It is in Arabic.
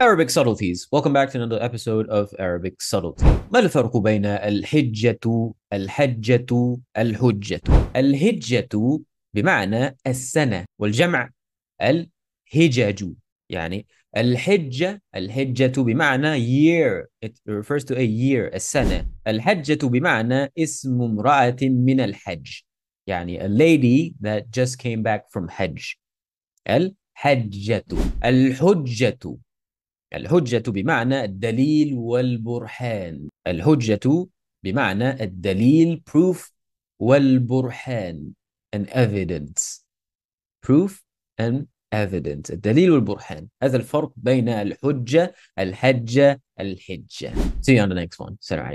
Arabic subtleties. Welcome back to another episode of Arabic subtlety. ما الفرق بين الحجة الحجة الحجة؟ الحجة بمعنى السنة والجمع الهجج يعني الحجة الحجة بمعنى year it refers to a year السنة الحجة بمعنى اسم امرأة من الحج يعني a lady that just came back from Hajj الحجة الحجة الحجة بمعنى الدليل والبرهان الحجة بمعنى الدليل proof والبرهان an evidence proof and evidence الدليل والبرهان هذا الفرق بين الحجة الحجة الحجة see you on the next one السلام عليكم